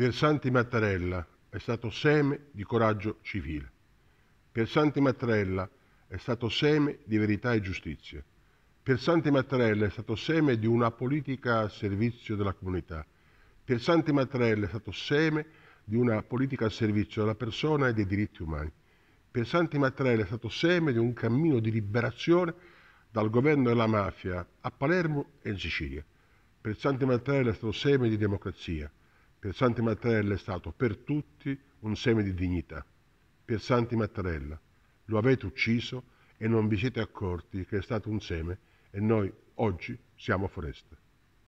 Piersanti Mattarella è stato seme di coraggio civile. Piersanti Mattarella è stato seme di verità e giustizia. Piersanti Mattarella è stato seme di una politica a servizio della comunità. Piersanti Mattarella è stato seme di una politica a servizio della persona e dei diritti umani. Piersanti Mattarella è stato seme di un cammino di liberazione dal governo della mafia a Palermo e in Sicilia. Piersanti Mattarella è stato seme di democrazia. Per Santi Mattarella è stato per tutti un seme di dignità. Per Santi Mattarella lo avete ucciso e non vi siete accorti che è stato un seme e noi oggi siamo foreste.